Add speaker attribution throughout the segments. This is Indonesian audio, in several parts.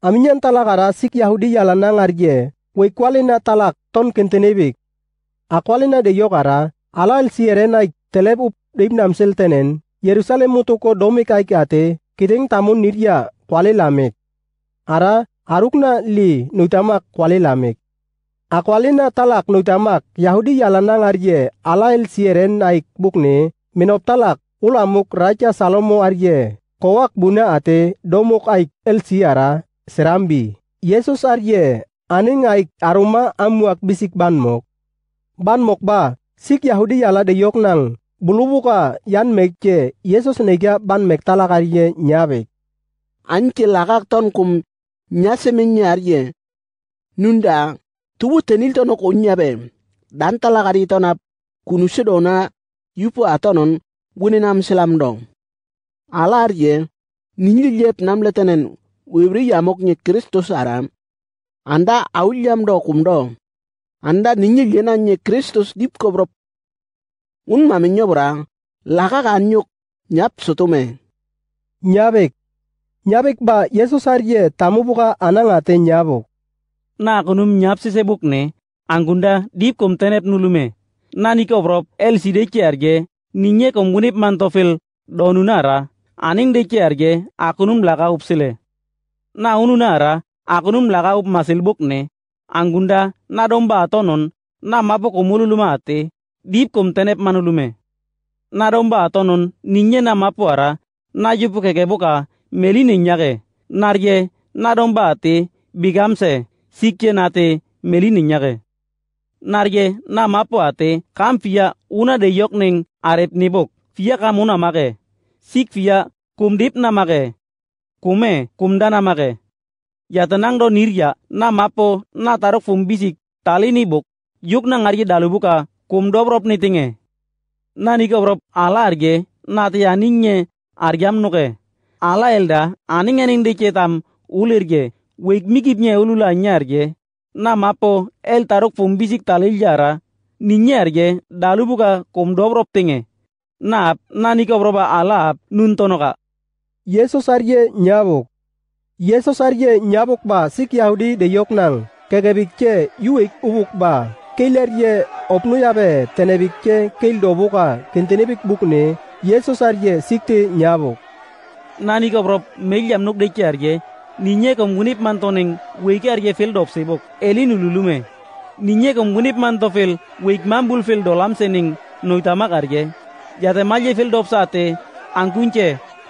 Speaker 1: aminyan talakara sik yahudi yalana ngarje wei kualina talak ton kentenebik akwalina de yokara alal sierena teleb up dib namsel tenen yerusalem mutuko domik ate kideng tamun nirya kuali lamek ara arukna li nutamak kuali lamek akwalina talak nutamak yahudi yalana ala alal sieren naik bukne minop talak ulamuk raja salomo arje kowak buna ate domuk aik el siara serambi. Yesus arye, aning ngai aroma amuak bisik banmok. Banmok ba, sik Yahudi yala de yok nang, bulubuka yan
Speaker 2: mekje, Yesus negya ban mek talak arye nyabek. Anke lagak ton kum, nyase min nyarye. Nunda, tubu tenil tono kon nyabe, dan talak arye tonap, kunuse yupu atonon, gunenam selam dong. Alarye, ninyu wibri yamok kristus aram anda aulyam do kumdo anda ninyi gena nye kristus dip kobrop un mami nyobra laka kanyuk nyap sutume, nyabek nyabek ba yesus arye
Speaker 1: tamubuka anangate nyabo.
Speaker 3: na kunum nyap sisebuk ne angunda dip kom tenep nulume nani kobrop el side kiarge ninye komgunip mantofil donunara aning de kiarge akunum laka upsile na ununara akunum laga up masilbuk ne angunda na domba atonon na mapo kumululuma ate dip kum tenep manulume na domba atonon ninye na mapo ara na jupu kekebuka meli ninyake narye na domba ate bigamse sikye nate meli ninyake narye na mapo ate kam fia una de yokning arep nibok fia kamuna mage sik fia kumdip na kume kumda namake ya tenang do nirya na mapo na tarok fum bisik tali ni buk, yuk na ngarye dalubuka kum dobrop ni tinge na niko brop ala arge na te ninye argyam nuke ala elda aning aning de ketam ulirge wek mikipnya ulula nyarge na mapo el taruk fum bisik tali jara ninye arge dalubuka kum dobrop tinge na na niko brop ala nuntonoka
Speaker 1: IESOS ARIE nyabuk. IESOS ARIE nyabuk ba sik Yahudi de yoknang. Kegebikce yuik ubuk ba. Keiler ye opnu yabe tenebikce keil dobuka kentenebik bukne. IESOS ARIE sikte nyabuk.
Speaker 3: Nani kabrop meliam nuk deke arje. Ninye kom gunip mantoning weike arje fil dobsebuk. Elin ululume. Ninye kom gunip mantofil weik mambul fil dolam sening noitamak arje. Jate malje fil dobsate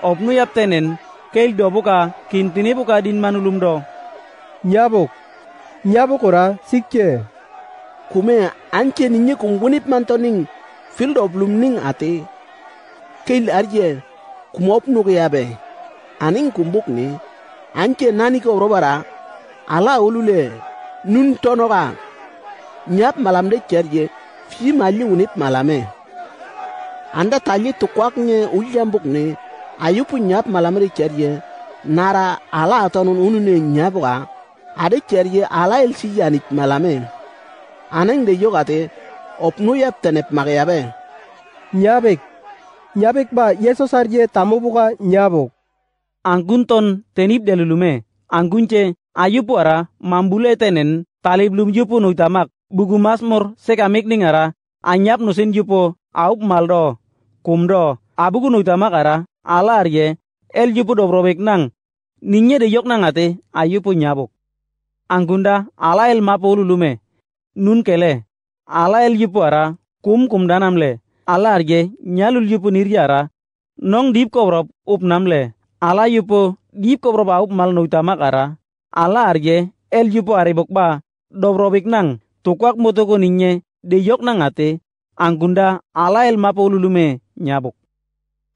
Speaker 3: ob nu yap tenen keil do buka kintini buka din manulum
Speaker 2: do nyabuk nyabukura sikke kume anche ninye kungunip mantoning field of ning ati keil arje kumop nuk yabe kum kumbuk ni anche nani ko robara ala ulule nun tonoka nyap malamde kerje fi mali unip malame anda tali tukwak nye uljambuk ni ayupu nyap malamri kerye nara ala atonun unune nyapwa ade kerye ala elsi yanit malame aneng de yogate opnu yap tenep magayabe nyabek nyabek ba
Speaker 1: yeso sarje tamubuga nyabok angkunton tenip delulume
Speaker 3: angkunce ayupu ara mambule tenen taliblum yupu nuitamak bugu masmur sekamik ningara anyap nusin yupo aup maldo kumdo abugu nuitamak ara ala arye el yupu dobrobek nang ninye de yok nang ate ayupu nyabok angunda ala el mapulu lume nun kele ala el yupu ara kum kum danamle ala arye nyalul yupu ara, nong dip kobrob up namle ala yupu dip kobrop up mal noita ara ala arye el yupu aribok ba dobrobek nang tukwak motoko ninye de yok nang ate angunda ala el mapulu lume nyabok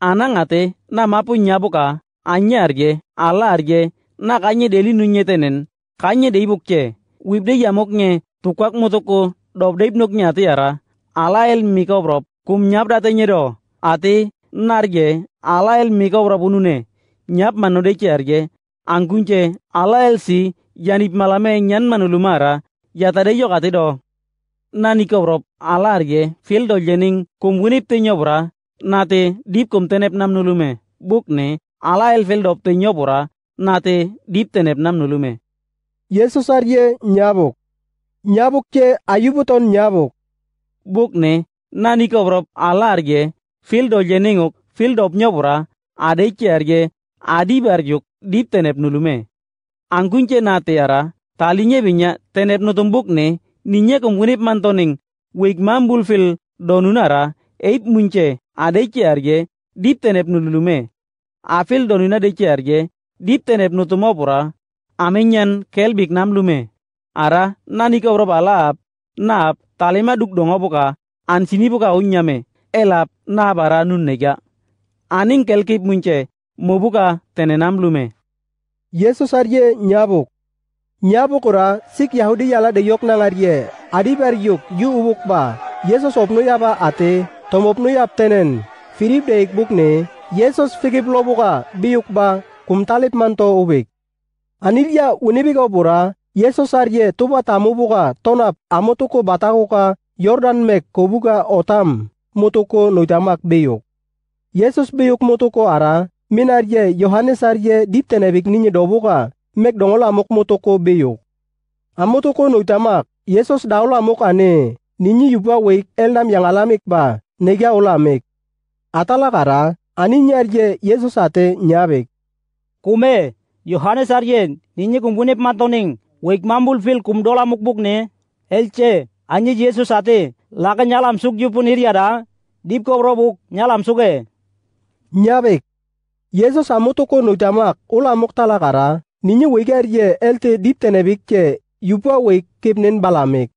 Speaker 3: anangate na mapu nyabuka anya arge ala arge na kanye deli nunye tenen kanye dei bukke wibde yamok nge tukak motoko dob deib nok nyate yara ala el mikobrop kum nyap date nyero ate narge ala el mikobrop unune nyap manode ke arge angkunche ala el si yanip malame nyan manulumara yatare yogate do nani kobrop ala arge field oljening kum winip te nyobra nate dip kom tenep bukne ala elfel dop te nate dip tenep nam
Speaker 1: nulume yesu sarje nyabok nyabok ke ayubuton nyabok
Speaker 3: bukne nani ala arge fildo jeningok fil dop nyobora arge adi dip tenep nulume angunche nate ara talinye binya tenep nutum bukne mantoning wigmambul donunara eip munche adeki arge dip tenep nululume afil donina deki arge dip tenep nutumopura amenyan kel biknam lume ara nani kawro balap nap talima duk dongopoka ansini poka unyame elap na bara nun nega aning kel kip munche mobuka tenenam lume
Speaker 1: yesu sarye nyabuk nyabukura sik yahudi yala de yok nangarie adibar yuk yu ubukba yesu sopnu yaba ate Tomop nou ap tenen, Filip de ek bukne, Yesus fikib lo buka biyok ba koum talipman to ouwek. Anilya unibik opura, Yesus sarje tupat amu buka tonap amotoko batakoka Jordan mek koubuka otam, motoko noitamak biyok. Yesus biyok motoko ara, minarje Yohane sarje diptene bik ninye do buka, mek dongol amok motoko biyok. Negia olamek, Atala gara, ani nyarje Yesu saate nyabek. Kume, Yohane sarje, nini
Speaker 3: kumbunep matoning, wik mambul fil kumdola mukbuk ne, elche, ani Yesu saate, laka nyalam jupun hiria dipko brobuk nyalam suke.
Speaker 1: Nyabek, Jesus sa mutuko nujamak ulamuk tala gara, ninye wikarje elte diptenebik ke, yupua wik kipnen balamek.